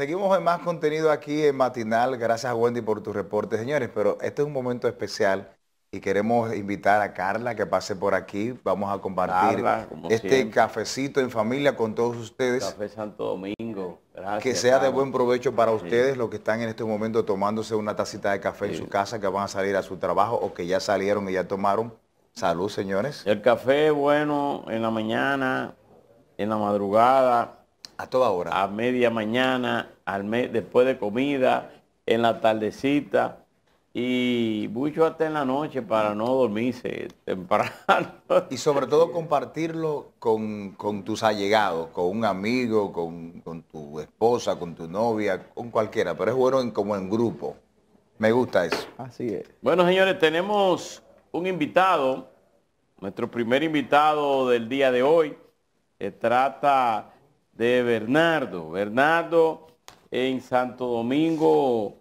Seguimos en más contenido aquí en Matinal. Gracias Wendy por tu reporte, señores. Pero este es un momento especial y queremos invitar a Carla que pase por aquí. Vamos a compartir este cafecito en familia con todos ustedes. Café Santo Domingo. que sea de buen provecho para ustedes los que están en este momento tomándose una tacita de café en su casa, que van a salir a su trabajo o que ya salieron y ya tomaron. Salud, señores. El café bueno en la mañana, en la madrugada, a toda hora. A media mañana, al después de comida, en la tardecita y mucho hasta en la noche para no dormirse temprano. Y sobre todo compartirlo con, tus allegados, con un amigo, con, tu esposa, con tu novia, con cualquiera, pero es bueno como en grupo. Me gusta eso. Así es. Bueno, señores, tenemos un invitado, nuestro primer invitado del día de hoy. trata de Bernardo. Bernardo en Santo Domingo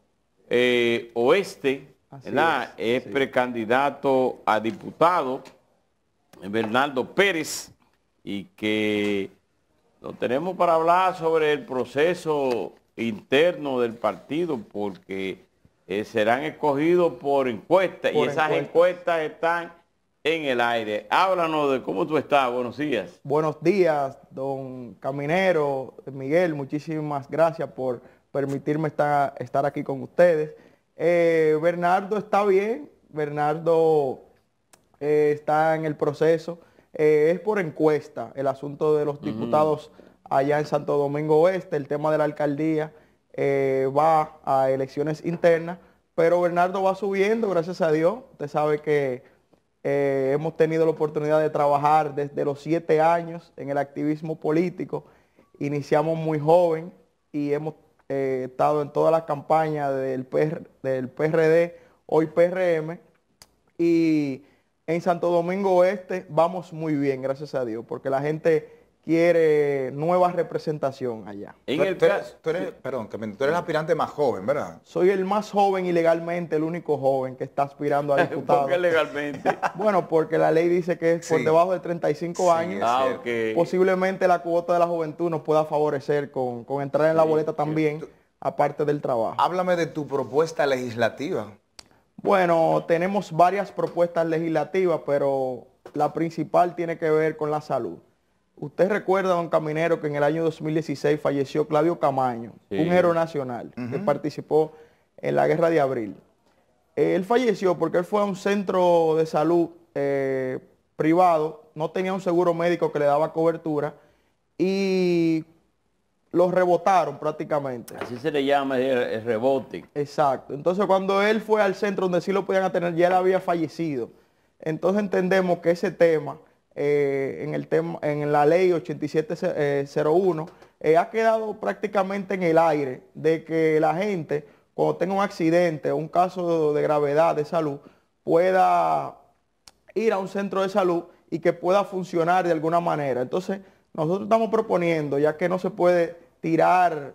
eh, Oeste, Es, precandidato a diputado, eh, Bernardo Pérez, y que lo tenemos para hablar sobre el proceso interno del partido, porque eh, serán escogidos por encuestas, y esas encuestas están en el aire. Háblanos de cómo tú estás. Buenos días. Buenos días, don Caminero, Miguel. Muchísimas gracias por permitirme estar, estar aquí con ustedes. Eh, Bernardo está bien. Bernardo eh, está en el proceso. Eh, es por encuesta el asunto de los diputados allá en Santo Domingo Oeste. El tema de la alcaldía va a elecciones internas. Pero Bernardo va subiendo, gracias a Dios. Usted sabe que eh, hemos tenido la oportunidad de trabajar desde los siete años en el activismo político. Iniciamos muy joven y hemos eh, estado en toda la campaña del, del PRD, hoy PRM. Y en Santo Domingo Oeste vamos muy bien, gracias a Dios, porque la gente quiere nueva representación allá. el tú, eres, el aspirante más joven, ¿verdad? Soy el más joven y legalmente el único joven que está aspirando a diputado. ¿Por qué legalmente? Bueno, porque la ley dice que es por debajo de 35 años, ah, posiblemente la cuota de la juventud nos pueda favorecer con, entrar en la boleta también, aparte del trabajo. Háblame de tu propuesta legislativa. Bueno, tenemos varias propuestas legislativas, pero la principal tiene que ver con la salud. Usted recuerda, un Caminero, que en el año 2016 falleció Claudio Camaño, un héroe nacional que participó en la Guerra de Abril. Él falleció porque él fue a un centro de salud eh, privado, no tenía un seguro médico que le daba cobertura y lo rebotaron prácticamente. Así se le llama el, rebote. Exacto. Entonces cuando él fue al centro donde sí lo podían atender, ya él había fallecido. Entonces entendemos que ese tema eh, en, el en la ley 8701 eh, eh, ha quedado prácticamente en el aire de que la gente cuando tenga un accidente o un caso de gravedad de salud pueda ir a un centro de salud y que pueda funcionar de alguna manera. Entonces, nosotros estamos proponiendo, ya que no se puede tirar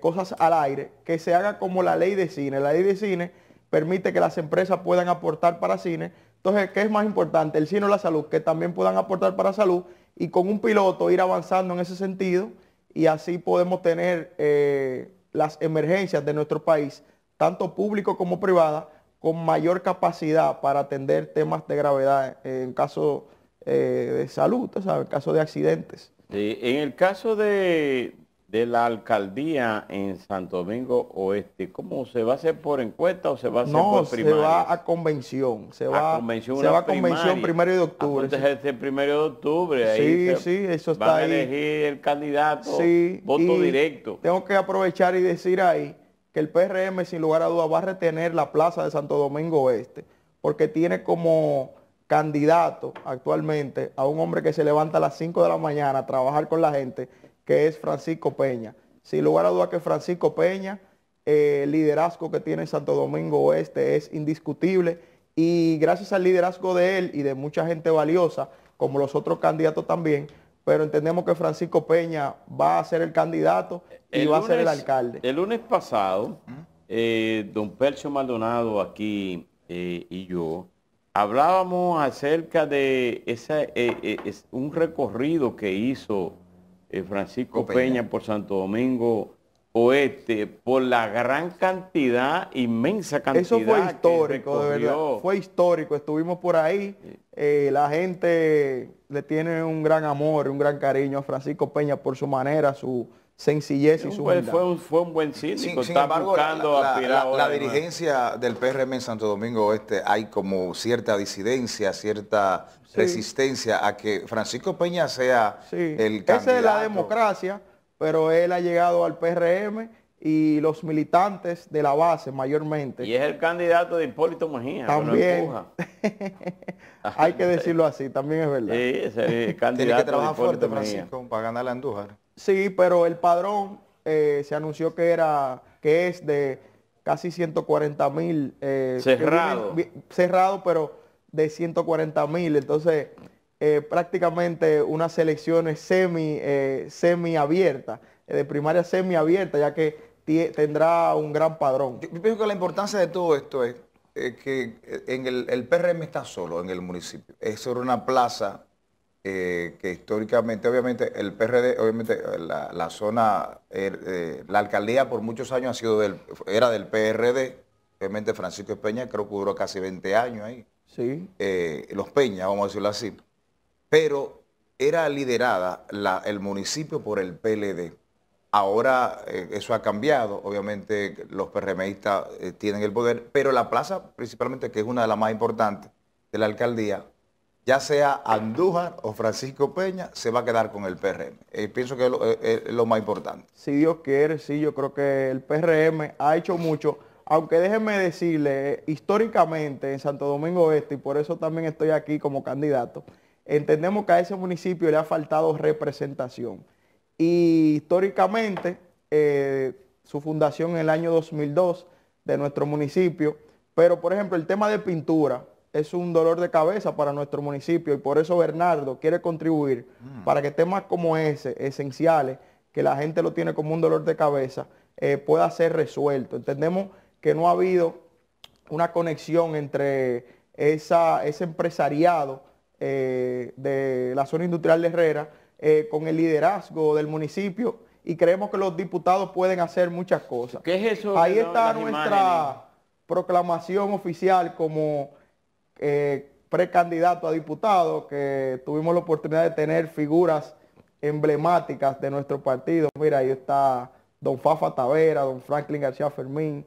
cosas al aire, que se haga como la ley de cine. La ley de cine permite que las empresas puedan aportar para cine, entonces, ¿qué es más importante? El o la salud, que también puedan aportar para salud y con un piloto ir avanzando en ese sentido y así podemos tener eh, las emergencias de nuestro país, tanto público como privada, con mayor capacidad para atender temas de gravedad en caso eh, de salud, en caso de accidentes. en el caso de, de la alcaldía en Santo Domingo Oeste. ¿Cómo se va a hacer por encuesta o se va a hacer por primaria? se va a convención. Se va a convención, se va a convención primero de octubre. Ah, pues, entonces primero de octubre. Ahí sí, sí, eso está ahí. a elegir el candidato, sí, voto directo. Tengo que aprovechar y decir ahí que el PRM sin lugar a dudas va a retener la plaza de Santo Domingo Oeste porque tiene como candidato actualmente a un hombre que se levanta a las 5 de la mañana a trabajar con la gente que es Francisco Peña. Sin lugar a dudas que Francisco Peña, eh, el liderazgo que tiene Santo Domingo Oeste es indiscutible y gracias al liderazgo de él y de mucha gente valiosa, como los otros candidatos también, pero entendemos que Francisco Peña va a ser el candidato y va a ser el alcalde. El lunes pasado, eh, don Percio Maldonado aquí eh, y yo hablábamos acerca de un recorrido que hizo eh, Francisco Peña. por Santo Domingo Oeste, por la gran cantidad, inmensa cantidad. Eso fue histórico, de verdad. Fue histórico, estuvimos por ahí. Eh, la gente le tiene un gran amor, un gran cariño a Francisco Peña por su manera, su, sencillez y su fue, un, buen síndico. Sin, embargo, la, la, dirigencia del PRM en Santo Domingo Oeste hay como cierta disidencia, cierta resistencia a que Francisco Peña sea el candidato. Esa es la democracia, pero él ha llegado al PRM y los militantes de la base mayormente. Y es el candidato de Hipólito Mejía. También. Hay que decirlo así, también es verdad. Sí, es candidato Tiene que trabajar fuerte Francisco para ganar la Andújar. Sí, pero el padrón eh, se anunció que era que es de casi 140 mil. Eh, cerrado. cerrado, pero de 140 mil. Entonces, eh, prácticamente una elecciones semi, semi de primaria semi abierta, ya que tendrá un gran padrón. Yo, pienso que la importancia de todo esto es que en el, el, PRM está solo en el municipio. Es sobre una plaza eh, que históricamente, obviamente, el PRD, obviamente, la, zona, er, eh, la alcaldía por muchos años ha sido del, era del PRD, obviamente Francisco Peña creo que duró casi 20 años ahí. Sí. Eh, los Peña, vamos a decirlo así. Pero era liderada el municipio por el PLD. Ahora eso ha cambiado, obviamente los PRMistas tienen el poder, pero la plaza principalmente, que es una de las más importantes de la alcaldía, ya sea Andújar o Francisco Peña, se va a quedar con el PRM. Eh, pienso que es eh, eh, lo, más importante. Si Dios quiere, sí, yo creo que el PRM ha hecho mucho. Aunque déjenme decirle, históricamente en Santo Domingo Este, y por eso también estoy aquí como candidato, entendemos que a ese municipio le ha faltado representación. Y históricamente, su fundación en el año 2002 de nuestro municipio, pero por ejemplo el tema de pintura, es un dolor de cabeza para nuestro municipio y por eso Bernardo quiere contribuir mm. para que temas como ese, esenciales, que la gente lo tiene como un dolor de cabeza, eh, pueda ser resuelto. Entendemos que no ha habido una conexión entre esa, ese empresariado eh, de la zona industrial de Herrera eh, con el liderazgo del municipio y creemos que los diputados pueden hacer muchas cosas. ¿Qué es eso? Ahí está nuestra proclamación oficial como eh, precandidato a diputado que tuvimos la oportunidad de tener figuras emblemáticas de nuestro partido. Mira, ahí está don Fafa Tavera, don Franklin García Fermín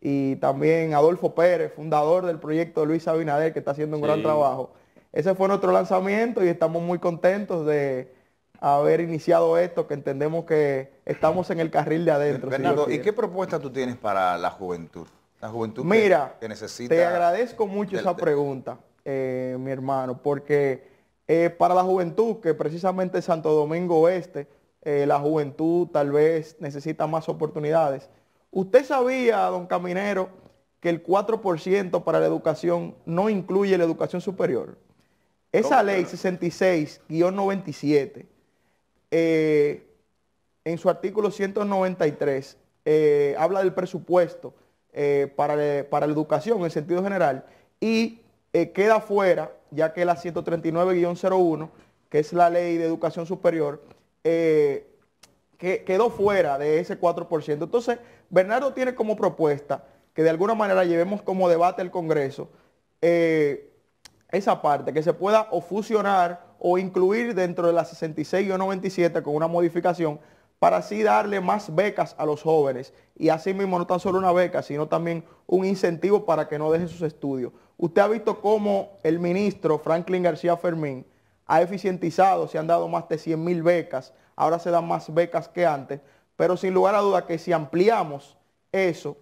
y también Adolfo Pérez, fundador del proyecto Luis Abinader, que está haciendo un gran trabajo. Ese fue nuestro lanzamiento y estamos muy contentos de haber iniciado esto, que entendemos que estamos en el carril de adentro. ¿y qué propuesta tú tienes para la juventud? juventud Mira, Te agradezco mucho esa pregunta, eh, mi hermano, porque eh, para la juventud, que precisamente Santo Domingo Oeste, eh, la juventud tal vez necesita más oportunidades. ¿Usted sabía, don Caminero, que el 4% para la educación no incluye la educación superior? Esa ley 66-97, en su artículo 193, habla del presupuesto eh, para, la educación en sentido general y eh, queda fuera, ya que la 139-01, que es la ley de educación superior, eh, que quedó fuera de ese 4%. Entonces, Bernardo tiene como propuesta que de alguna manera llevemos como debate al Congreso esa parte, que se pueda o fusionar o incluir dentro de la 66-97 con una modificación para así darle más becas a los jóvenes y así mismo no tan solo una beca, sino también un incentivo para que no dejen sus estudios. Usted ha visto cómo el ministro Franklin García Fermín ha eficientizado, se han dado más de 100 mil becas, ahora se dan más becas que antes, pero sin lugar a duda que si ampliamos eso,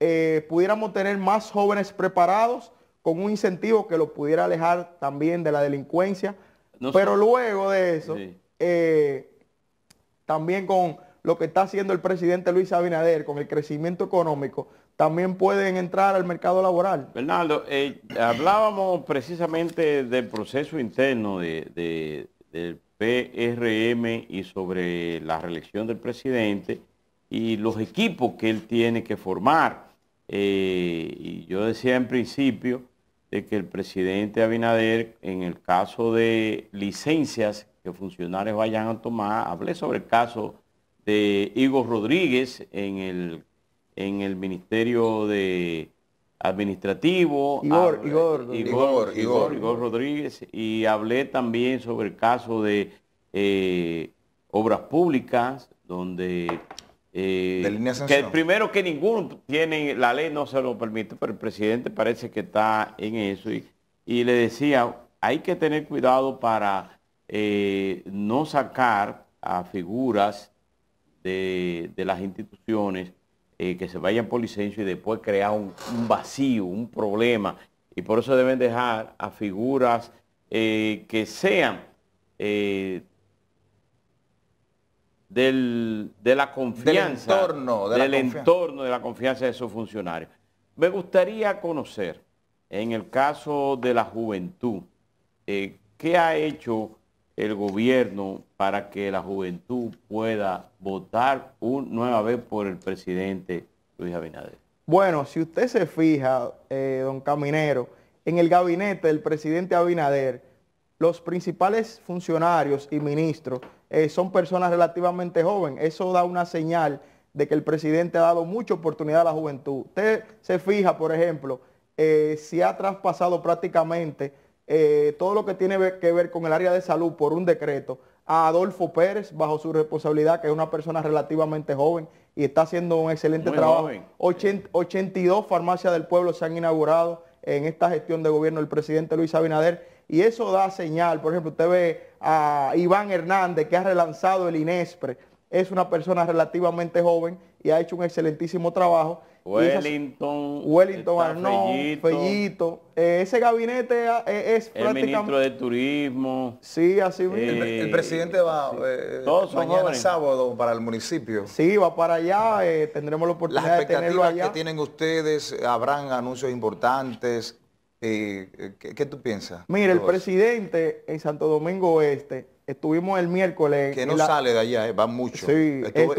eh, pudiéramos tener más jóvenes preparados con un incentivo que los pudiera alejar también de la delincuencia, pero luego de eso... Eh, también con lo que está haciendo el presidente Luis Abinader, con el crecimiento económico, también pueden entrar al mercado laboral. Bernardo, eh, hablábamos precisamente del proceso interno de, del PRM y sobre la reelección del presidente y los equipos que él tiene que formar. Eh, y yo decía en principio de que el presidente Abinader, en el caso de licencias funcionarios vayan a tomar. Hablé sobre el caso de Igor Rodríguez en el, en el Ministerio de Administrativo. Igor, Rodríguez. Y hablé también sobre el caso de eh, Obras Públicas, donde eh, que primero que ninguno tiene, la ley no se lo permite, pero el presidente parece que está en eso. y, le decía, hay que tener cuidado para eh, no sacar a figuras de, las instituciones eh, que se vayan por licencia y después crear un, vacío, un problema. Y por eso deben dejar a figuras eh, que sean del, de la confianza, del, entorno de, del la confianza. entorno de la confianza de esos funcionarios. Me gustaría conocer, en el caso de la juventud, qué ha hecho el gobierno para que la juventud pueda votar una nueva vez por el presidente Luis Abinader? Bueno, si usted se fija, eh, don Caminero, en el gabinete del presidente Abinader, los principales funcionarios y ministros eh, son personas relativamente jóvenes. Eso da una señal de que el presidente ha dado mucha oportunidad a la juventud. Usted se fija, por ejemplo, eh, si ha traspasado prácticamente eh, todo lo que tiene que ver con el área de salud por un decreto a Adolfo Pérez bajo su responsabilidad, que es una persona relativamente joven y está haciendo un excelente trabajo. 82 farmacias del pueblo se han inaugurado en esta gestión de gobierno del presidente Luis Abinader y eso da señal. Por ejemplo, usted ve a Iván Hernández que ha relanzado el INESPRE, es una persona relativamente joven y ha hecho un excelentísimo trabajo. Wellington, Wellington Arnold, ah, Pellito, eh, ese gabinete eh, es, el ministro de turismo. Sí, así eh, el, presidente va mañana sábado para el municipio. Sí, va para allá, tendremos la oportunidad Las expectativas que tienen ustedes, habrán anuncios importantes. ¿qué, ¿qué, tú piensas? Mire, el presidente en Santo Domingo Oeste Estuvimos el miércoles. Que no sale de allá, eh, va mucho. Sí, estuvimos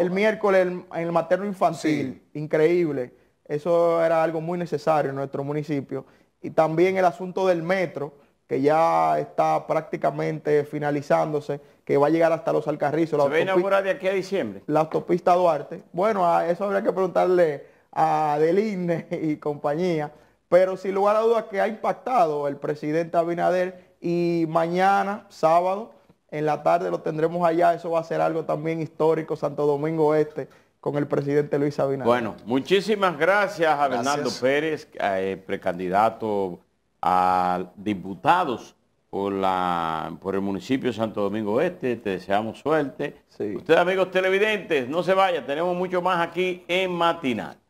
el, miércoles en el materno infantil, increíble. Eso era algo muy necesario en nuestro municipio. Y también el asunto del metro, que ya está prácticamente finalizándose, que va a llegar hasta los Alcarrizos. ¿Se va a inaugurar de aquí a diciembre? La autopista Duarte. Bueno, a eso habría que preguntarle a Deligne y compañía. Pero sin lugar a dudas que ha impactado el presidente Abinader y mañana, sábado, en la tarde lo tendremos allá. Eso va a ser algo también histórico, Santo Domingo Este, con el presidente Luis Abinader. Bueno, muchísimas gracias a Bernardo Pérez, eh, precandidato a diputados por, el municipio de Santo Domingo Este. Te deseamos suerte. Ustedes amigos televidentes, no se vayan, tenemos mucho más aquí en Matinal.